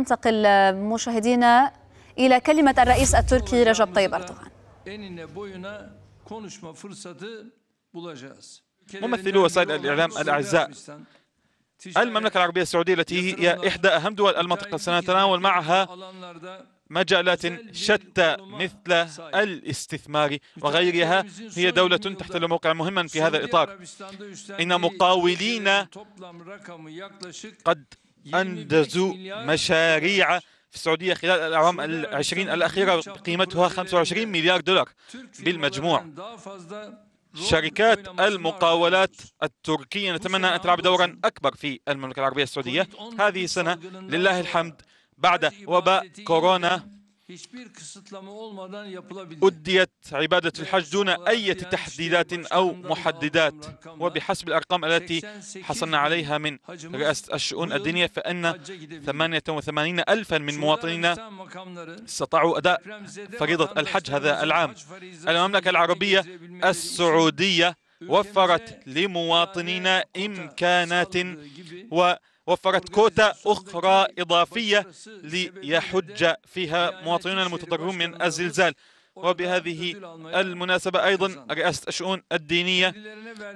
ننتقل آه، مشاهدينا إلى كلمة الرئيس التركي رجب طيب أردوغان ممثلو وسائل الإعلام الأعزاء المملكة العربية السعودية التي هي إحدى أهم دول المنطقة سنتناول معها مجالات شتى مثل الاستثمار وغيرها هي دولة تحتل موقع مهما في هذا الإطار إن مقاولين قد أنجزوا مشاريع في السعودية خلال الأعوام العشرين الأخيرة قيمتها 25 مليار دولار بالمجموع شركات المقاولات التركية نتمنى أن تلعب دورا أكبر في المملكة العربية السعودية هذه السنة لله الحمد بعد وباء كورونا أديت عبادة الحج دون أي تحديدات أو محددات وبحسب الأرقام التي حصلنا عليها من رئاسة الشؤون الدينية فإن 88 ألفا من مواطنينا استطاعوا أداء فريضة الحج هذا العام المملكة العربية السعودية وفرت لمواطنينا إمكانات و وفرت كوتا أخرى إضافية ليحج فيها مواطنون المتضررون من الزلزال وبهذه المناسبة أيضا رئاسة الشؤون الدينية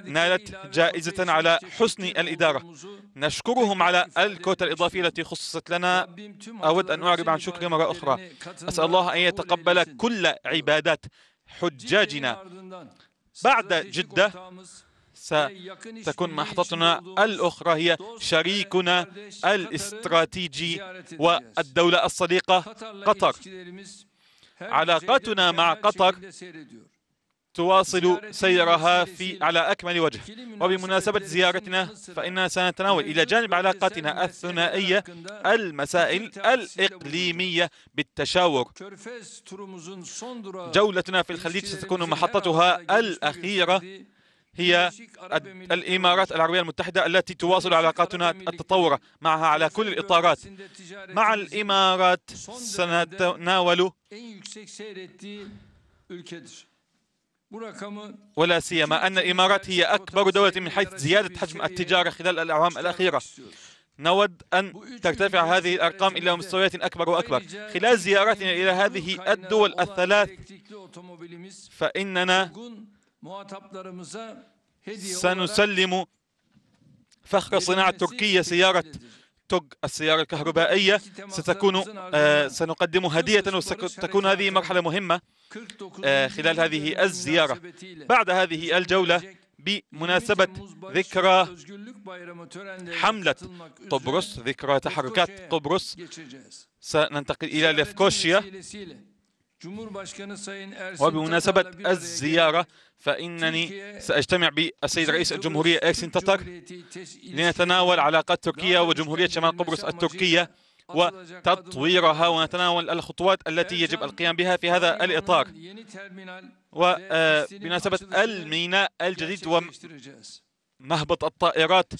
نالت جائزة على حسن الإدارة نشكرهم على الكوتا الإضافية التي خصصت لنا أود أن أعرب عن شكري مرة أخرى أسأل الله أن يتقبل كل عبادات حجاجنا بعد جدة ستكون محطتنا الأخرى هي شريكنا الاستراتيجي والدولة الصديقة قطر علاقتنا مع قطر تواصل سيرها في على أكمل وجه وبمناسبة زيارتنا فإننا سنتناول إلى جانب علاقاتنا الثنائية المسائل الإقليمية بالتشاور جولتنا في الخليج ستكون محطتها الأخيرة هي الإمارات العربية المتحدة التي تواصل علاقاتنا التطور معها على كل الإطارات مع الإمارات سنتناول ولا سيما أن الإمارات هي أكبر دولة من حيث زيادة حجم التجارة خلال الأعوام الأخيرة نود أن ترتفع هذه الأرقام إلى مستويات أكبر وأكبر خلال زياراتنا إلى هذه الدول الثلاث فإننا سنسلم فخر صناعة تركية سيارة توج السيارة الكهربائية ستكون آه سنقدم هدية وستكون هذه مرحلة مهمة آه خلال هذه الزيارة بعد هذه الجولة بمناسبة ذكرى حملة قبرص ذكرى تحركات قبرص سننتقل إلى ليفكوشيا وبمناسبة الزيارة فإنني سأجتمع بالسيد رئيس الجمهورية إيرسين تتر لنتناول علاقات تركيا وجمهورية شمال قبرص التركية وتطويرها ونتناول الخطوات التي يجب القيام بها في هذا الإطار وبمناسبة آه، الميناء الجديد ومهبط الطائرات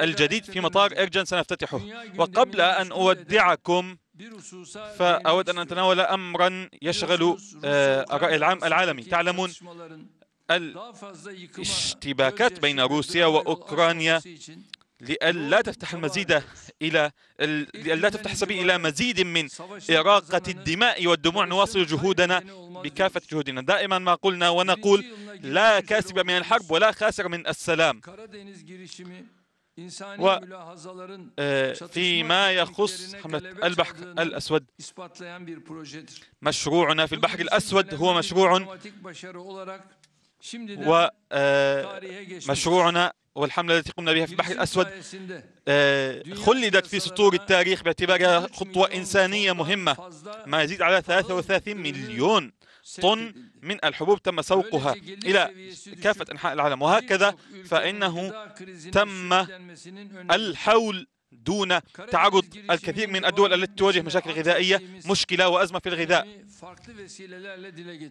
الجديد في مطار إرجن سنفتتحه وقبل أن أودعكم فأود أن أتناول أمرا يشغل آه، الرأي العام العالمي تعلمون الاشتباكات بين روسيا وأوكرانيا لئلا تفتح المزيد إلى لئلا تفتح السبيل إلى مزيد من إراقة الدماء والدموع نواصل جهودنا بكافة جهودنا دائما ما قلنا ونقول لا كاسب من الحرب ولا خاسر من السلام وفيما يخص البحر الأسود مشروعنا في البحر الأسود هو مشروع ومشروعنا والحملة e, التي قمنا بها في البحر الأسود e, خلدت في سطور التاريخ باعتبارها خطوة إنسانية مهمة ما يزيد على 33 مليون طن من الحبوب تم سوقها إلى كافة أنحاء العالم وهكذا فإنه تم الحول دون تعاقد الكثير من الدول التي تواجه مشاكل غذائية مشكلة وأزمة في الغذاء يعني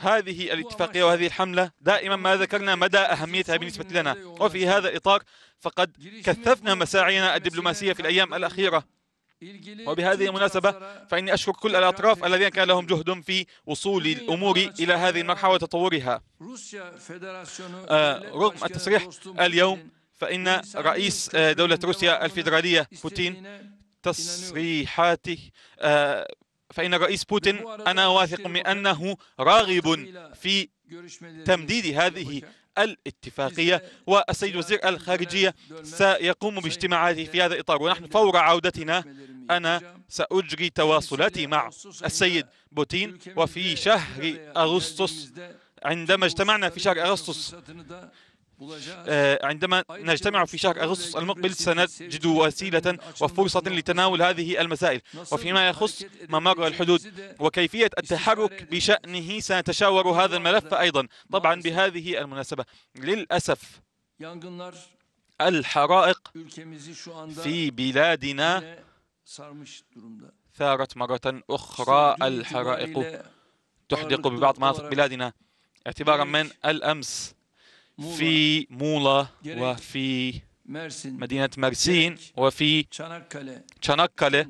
هذه الاتفاقية وهذه الحملة دائما ما ذكرنا مدى أهميتها بالنسبة لنا وفي هذا الإطار فقد كثفنا مساعينا الدبلوماسية في الأيام الأخيرة وبهذه المناسبة فإني أشكر كل الأطراف الذين كان لهم جهد في وصول الأمور إلى هذه المرحلة وتطورها آه رغم التصريح اليوم فإن رئيس دولة روسيا الفيدرالية بوتين تصريحاته فإن الرئيس بوتين أنا واثق من أنه راغب في تمديد هذه الاتفاقية والسيد وزير الخارجية سيقوم باجتماعاته في هذا الإطار ونحن فور عودتنا أنا سأجري تواصلاتي مع السيد بوتين وفي شهر أغسطس عندما اجتمعنا في شهر أغسطس آه، عندما نجتمع في شهر أغسطس المقبل سنجد وسيلة وفرصة لتناول هذه المسائل وفيما يخص ممر الحدود وكيفية التحرك بشأنه سنتشاور هذا الملف أيضا طبعا بهذه المناسبة للأسف الحرائق في بلادنا ثارت مرة أخرى الحرائق تحدق ببعض مناطق بلادنا اعتبارا من الأمس في مولا وفي مدينة مرسين وفي تشانكالي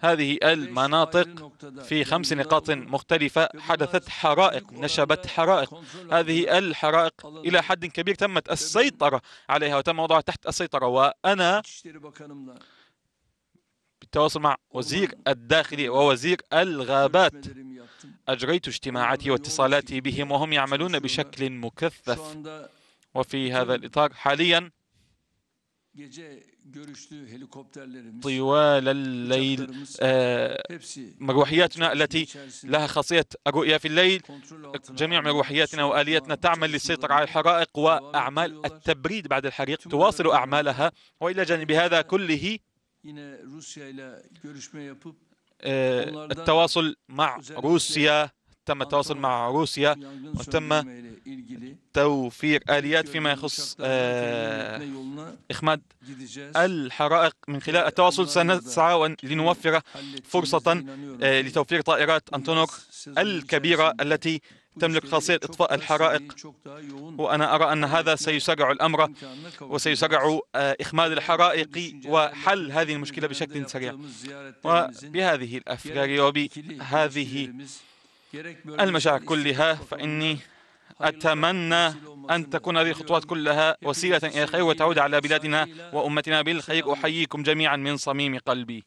هذه المناطق في خمس نقاط مختلفة حدثت حرائق نشبت حرائق هذه الحرائق إلى حد كبير تمت السيطرة عليها وتم وضعها تحت السيطرة وأنا التواصل مع وزير الداخلية ووزير الغابات أجريت اجتماعاتي واتصالاتي بهم وهم يعملون بشكل مكثف وفي هذا الإطار حاليا طوال الليل آه، مروحياتنا التي لها خاصية الرؤية في الليل جميع مروحياتنا وآلياتنا تعمل للسيطرة على الحرائق وأعمال التبريد بعد الحريق تواصل أعمالها وإلى جانب هذا كله التواصل مع روسيا تم التواصل مع روسيا وتم توفير آليات فيما يخص إخماد الحرائق من خلال التواصل سنسعى لنوفر فرصة لتوفير طائرات أنتونوك الكبيرة التي تملك خاصية إطفاء الحرائق وأنا أرى أن هذا سيسرع الأمر وسيسرع إخماد الحرائق وحل هذه المشكلة بشكل سريع وبهذه الأفكار وبهذه المشاعر كلها فإني أتمنى أن تكون هذه الخطوات كلها وسيلة إلى الخير وتعود على بلادنا وأمتنا بالخير أحييكم جميعا من صميم قلبي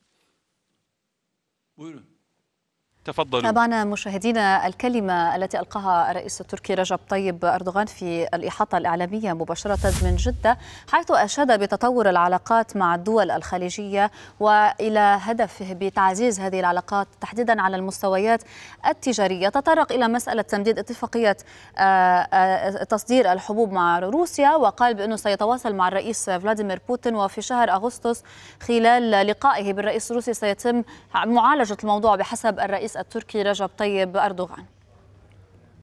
تفضلوا تابعنا مشاهدينا الكلمة التي ألقاها الرئيس التركي رجب طيب أردوغان في الإحاطة الإعلامية مباشرة من جدة حيث أشاد بتطور العلاقات مع الدول الخليجية وإلى هدفه بتعزيز هذه العلاقات تحديدا على المستويات التجارية تطرق إلى مسألة تمديد اتفاقية آه، آه، تصدير الحبوب مع روسيا وقال بأنه سيتواصل مع الرئيس فلاديمير بوتين وفي شهر أغسطس خلال لقائه بالرئيس الروسي سيتم معالجة الموضوع بحسب الرئيس التركي رجب طيب أردوغان